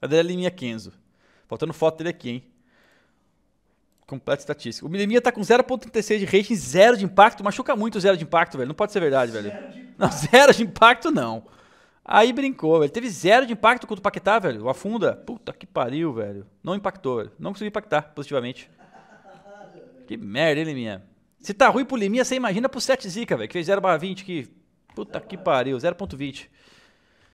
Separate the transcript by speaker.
Speaker 1: André Liminha Kenzo. Faltando foto dele aqui, hein? Completo estatístico. O Liminha tá com 0.36 de rating, zero de impacto. Machuca muito o zero de impacto, velho. Não pode ser verdade, velho. Zero não, zero de impacto não. Aí brincou, velho. Teve zero de impacto contra o Paquetá, velho. O Afunda. Puta que pariu, velho. Não impactou, velho. Não conseguiu impactar positivamente. Que merda, hein, Liminha? Se tá ruim pro Liminha, você imagina pro 7 Zica, velho. Que fez 0 barra 20, que... Puta que pariu. 0.20.